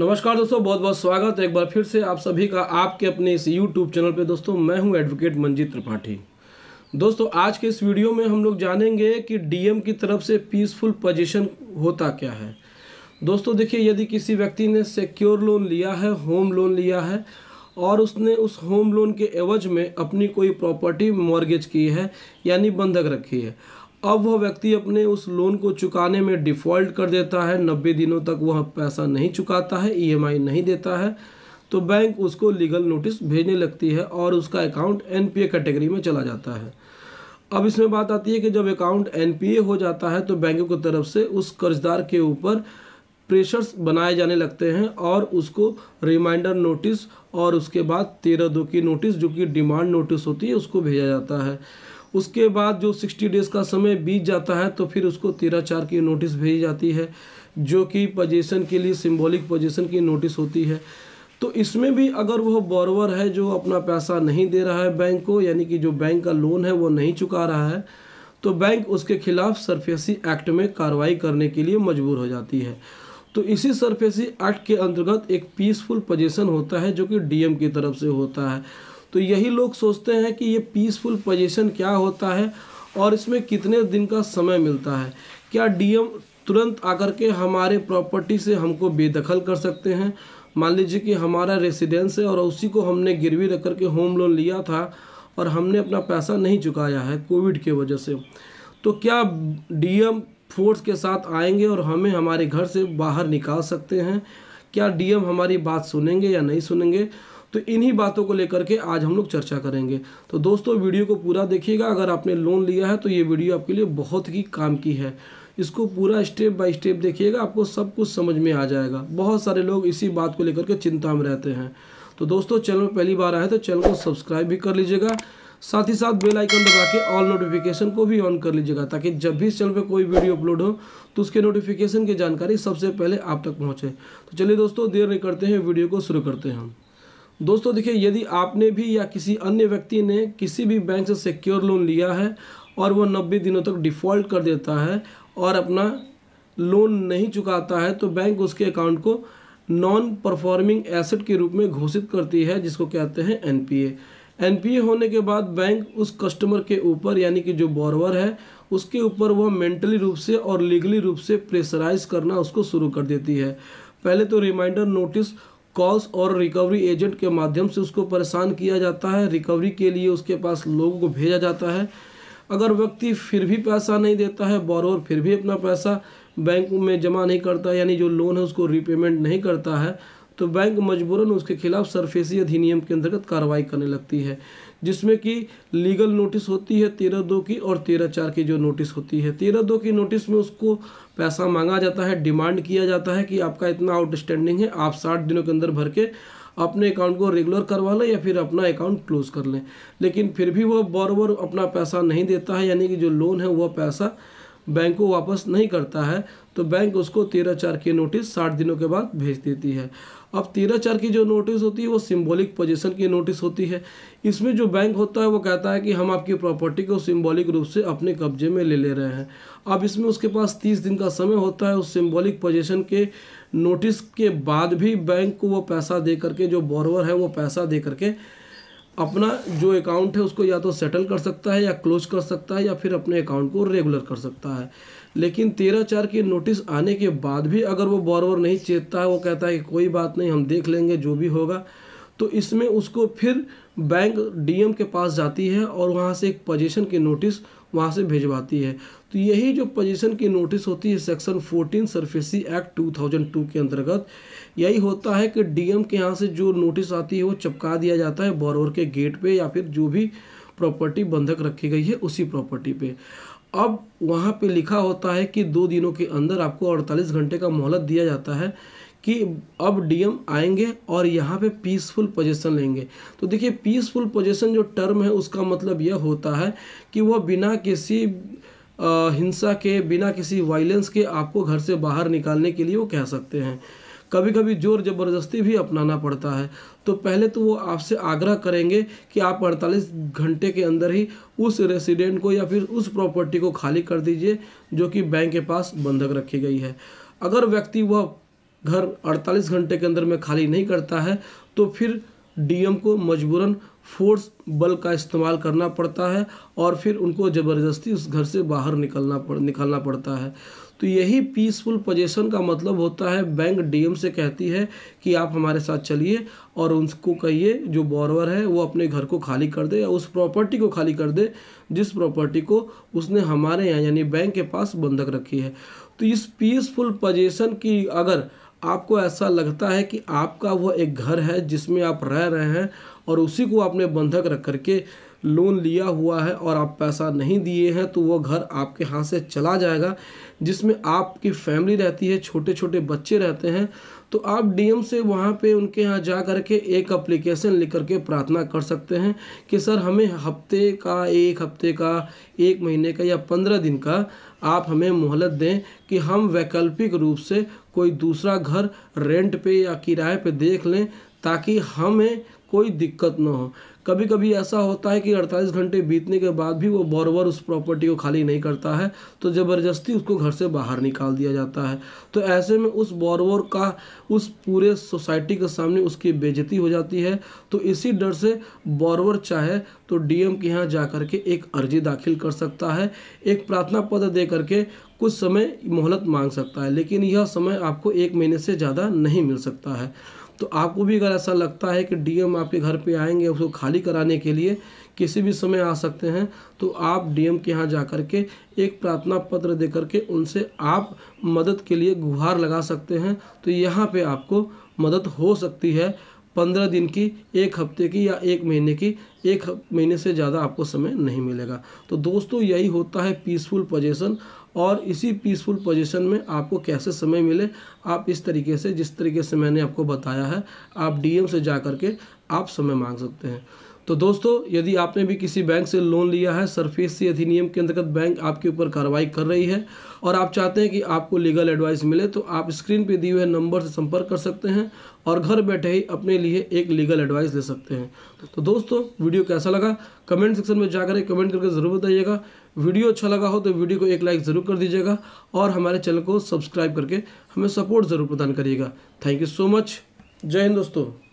नमस्कार दोस्तों बहुत बहुत स्वागत है एक बार फिर से आप सभी का आपके अपने इस YouTube चैनल पे दोस्तों मैं हूं एडवोकेट मंजीत त्रिपाठी दोस्तों आज के इस वीडियो में हम लोग जानेंगे कि डीएम की तरफ से पीसफुल पोजीशन होता क्या है दोस्तों देखिए यदि किसी व्यक्ति ने सिक्योर लोन लिया है होम लोन लिया है और उसने उस होम लोन के एवज में अपनी कोई प्रॉपर्टी मॉर्गेज की है यानी बंधक रखी है अब वह व्यक्ति अपने उस लोन को चुकाने में डिफ़ॉल्ट कर देता है नब्बे दिनों तक वह पैसा नहीं चुकाता है ईएमआई e नहीं देता है तो बैंक उसको लीगल नोटिस भेजने लगती है और उसका अकाउंट एनपीए कैटेगरी में चला जाता है अब इसमें बात आती है कि जब अकाउंट एनपीए हो जाता है तो बैंकों की तरफ से उस कर्जदार के ऊपर प्रेशर्स बनाए जाने लगते हैं और उसको रिमाइंडर नोटिस और उसके बाद तेरह दो की नोटिस जो कि डिमांड नोटिस होती है उसको भेजा जाता है उसके बाद जो सिक्सटी डेज़ का समय बीत जाता है तो फिर उसको तेरह चार की नोटिस भेजी जाती है जो कि पोजेसन के लिए सिम्बॉलिक पोजेसन की नोटिस होती है तो इसमें भी अगर वह बॉरवर है जो अपना पैसा नहीं दे रहा है बैंक को यानी कि जो बैंक का लोन है वो नहीं चुका रहा है तो बैंक उसके खिलाफ सरफेसी एक्ट में कार्रवाई करने के लिए मजबूर हो जाती है तो इसी सरफेसी एक्ट के अंतर्गत एक पीसफुल पोजेसन होता है जो कि डीएम की तरफ से होता है तो यही लोग सोचते हैं कि ये पीसफुल पोजीशन क्या होता है और इसमें कितने दिन का समय मिलता है क्या डीएम तुरंत आकर के हमारे प्रॉपर्टी से हमको बेदखल कर सकते हैं मान लीजिए कि हमारा रेसिडेंस है और उसी को हमने गिरवी रख के होम लोन लिया था और हमने अपना पैसा नहीं चुकाया है कोविड के वजह से तो क्या डीएम फोर्स के साथ आएंगे और हमें हमारे घर से बाहर निकाल सकते हैं क्या डीएम हमारी बात सुनेंगे या नहीं सुनेंगे तो इन्हीं बातों को लेकर के आज हम लोग चर्चा करेंगे तो दोस्तों वीडियो को पूरा देखिएगा अगर आपने लोन लिया है तो ये वीडियो आपके लिए बहुत ही काम की है इसको पूरा स्टेप बाय स्टेप देखिएगा आपको सब कुछ समझ में आ जाएगा बहुत सारे लोग इसी बात को लेकर के चिंता में रहते हैं तो दोस्तों चैनल में पहली बार आए तो चैनल को सब्सक्राइब भी कर लीजिएगा साथ ही साथ बेल आइकन दबा के ऑल नोटिफिकेशन को भी ऑन कर लीजिएगा ताकि जब भी इस चैनल पर कोई वीडियो अपलोड हो तो उसके नोटिफिकेशन की जानकारी सबसे पहले आप तक पहुँचे तो चलिए दोस्तों देर नहीं करते हैं वीडियो को शुरू करते हैं दोस्तों देखिए यदि आपने भी या किसी अन्य व्यक्ति ने किसी भी बैंक से सिक्योर लोन लिया है और वह नब्बे दिनों तक डिफ़ॉल्ट कर देता है और अपना लोन नहीं चुकाता है तो बैंक उसके अकाउंट को नॉन परफॉर्मिंग एसेट के रूप में घोषित करती है जिसको कहते हैं एनपीए एनपीए होने के बाद बैंक उस कस्टमर के ऊपर यानी कि जो बॉरवर है उसके ऊपर वह मेंटली रूप से और लीगली रूप से प्रेशराइज करना उसको शुरू कर देती है पहले तो रिमाइंडर नोटिस कॉल्स और रिकवरी एजेंट के माध्यम से उसको परेशान किया जाता है रिकवरी के लिए उसके पास लोगों को भेजा जाता है अगर व्यक्ति फिर भी पैसा नहीं देता है बॉरोवर फिर भी अपना पैसा बैंक में जमा नहीं करता यानी जो लोन है उसको रीपेमेंट नहीं करता है तो बैंक मजबूरन उसके खिलाफ सरफेसी अधिनियम के अंतर्गत कार्रवाई करने लगती है जिसमें कि लीगल नोटिस होती है तेरह दो की और तेरह चार की जो नोटिस होती है तेरह दो की नोटिस में उसको पैसा मांगा जाता है डिमांड किया जाता है कि आपका इतना आउटस्टैंडिंग है आप साठ दिनों के अंदर भर के अपने अकाउंट को रेगुलर करवा लें या फिर अपना अकाउंट क्लोज कर लें लेकिन फिर भी वो बॉरोवर अपना पैसा नहीं देता है यानी कि जो लोन है वह पैसा बैंक को वापस नहीं करता है तो बैंक उसको तेरह चार की नोटिस साठ दिनों के बाद भेज देती है अब तेरह चार की जो नोटिस होती है वो सिंबॉलिक पोजीशन की नोटिस होती है इसमें जो बैंक होता है वो कहता है कि हम आपकी प्रॉपर्टी को सिंबॉलिक रूप से अपने कब्जे में ले ले रहे हैं अब इसमें उसके पास तीस दिन का समय होता है उस सिंबॉलिक पोजीशन के नोटिस के बाद भी बैंक को वो पैसा दे करके जो बॉरवर है वो पैसा दे करके अपना जो अकाउंट है उसको या तो सेटल कर सकता है या क्लोज कर सकता है या फिर अपने अकाउंट को रेगुलर कर सकता है लेकिन तेरह चार के नोटिस आने के बाद भी अगर वो बॉरवर नहीं चेतता है वो कहता है कि कोई बात नहीं हम देख लेंगे जो भी होगा तो इसमें उसको फिर बैंक डीएम के पास जाती है और वहाँ से एक पोजिशन की नोटिस वहाँ से भिजवाती है तो यही जो पोजीशन की नोटिस होती है सेक्शन 14 सर्फेसी एक्ट 2002 के अंतर्गत यही होता है कि डीएम के यहाँ से जो नोटिस आती है वो चपका दिया जाता है बोरोर के गेट पे या फिर जो भी प्रॉपर्टी बंधक रखी गई है उसी प्रॉपर्टी पे अब वहाँ पे लिखा होता है कि दो दिनों के अंदर आपको अड़तालीस घंटे का मोहलत दिया जाता है कि अब डीएम आएंगे और यहाँ पे पीसफुल पोजीशन लेंगे तो देखिए पीसफुल पोजीशन जो टर्म है उसका मतलब यह होता है कि वह बिना किसी हिंसा के बिना किसी वायलेंस के आपको घर से बाहर निकालने के लिए वो कह सकते हैं कभी कभी जोर ज़बरदस्ती भी अपनाना पड़ता है तो पहले तो वो आपसे आग्रह करेंगे कि आप 48 घंटे के अंदर ही उस रेसिडेंट को या फिर उस प्रॉपर्टी को खाली कर दीजिए जो कि बैंक के पास बंधक रखी गई है अगर व्यक्ति वह घर 48 घंटे के अंदर में खाली नहीं करता है तो फिर डीएम को मजबूरन फोर्स बल का इस्तेमाल करना पड़ता है और फिर उनको ज़बरदस्ती उस घर से बाहर निकलना पड़ निकलना पड़ता है तो यही पीसफुल पोजेशन का मतलब होता है बैंक डीएम से कहती है कि आप हमारे साथ चलिए और उनको कहिए जो बॉरवर है वो अपने घर को खाली कर दे या उस प्रॉपर्टी को खाली कर दे जिस प्रॉपर्टी को उसने हमारे यहाँ यानी बैंक के पास बंधक रखी है तो इस पीसफुल पोजेशन की अगर आपको ऐसा लगता है कि आपका वह एक घर है जिसमें आप रह रहे हैं और उसी को आपने बंधक रख करके लोन लिया हुआ है और आप पैसा नहीं दिए हैं तो वो घर आपके हाथ से चला जाएगा जिसमें आपकी फैमिली रहती है छोटे छोटे बच्चे रहते हैं तो आप डीएम से वहाँ पे उनके यहाँ जा कर के एक अप्लीकेशन लिख करके प्रार्थना कर सकते हैं कि सर हमें हफ्ते का एक हफ्ते का एक महीने का या पंद्रह दिन का आप हमें मोहलत दें कि हम वैकल्पिक रूप से कोई दूसरा घर रेंट पे या किराए पे देख लें ताकि हमें कोई दिक्कत ना हो कभी कभी ऐसा होता है कि 48 घंटे बीतने के बाद भी वो बॉरवर उस प्रॉपर्टी को खाली नहीं करता है तो ज़बरदस्ती उसको घर से बाहर निकाल दिया जाता है तो ऐसे में उस बॉरवर का उस पूरे सोसाइटी के सामने उसकी बेजती हो जाती है तो इसी डर से बॉरवर चाहे तो डीएम के यहाँ जा के एक अर्जी दाखिल कर सकता है एक प्रार्थना पत्र दे करके कुछ समय मोहलत मांग सकता है लेकिन यह समय आपको एक महीने से ज़्यादा नहीं मिल सकता है तो आपको भी अगर ऐसा लगता है कि डीएम आपके घर पे आएंगे उसको खाली कराने के लिए किसी भी समय आ सकते हैं तो आप डीएम के यहाँ जा कर के एक प्रार्थना पत्र दे करके उनसे आप मदद के लिए गुहार लगा सकते हैं तो यहाँ पर आपको मदद हो सकती है पंद्रह दिन की एक हफ्ते की या एक महीने की एक महीने से ज़्यादा आपको समय नहीं मिलेगा तो दोस्तों यही होता है पीसफुल पोजेशन और इसी पीसफुल पोजीशन में आपको कैसे समय मिले आप इस तरीके से जिस तरीके से मैंने आपको बताया है आप डीएम से जा कर के आप समय मांग सकते हैं तो दोस्तों यदि आपने भी किसी बैंक से लोन लिया है सरफेस अधिनियम के अंतर्गत बैंक आपके ऊपर कार्रवाई कर रही है और आप चाहते हैं कि आपको लीगल एडवाइस मिले तो आप स्क्रीन पे दिए हुए नंबर से संपर्क कर सकते हैं और घर बैठे ही अपने लिए एक लीगल एडवाइस ले सकते हैं तो दोस्तों वीडियो कैसा लगा कमेंट सेक्शन में जाकर कमेंट करके ज़रूर बताइएगा वीडियो अच्छा लगा हो तो वीडियो को एक लाइक ज़रूर कर दीजिएगा और हमारे चैनल को सब्सक्राइब करके हमें सपोर्ट ज़रूर प्रदान करिएगा थैंक यू सो मच जय हिंद दोस्तों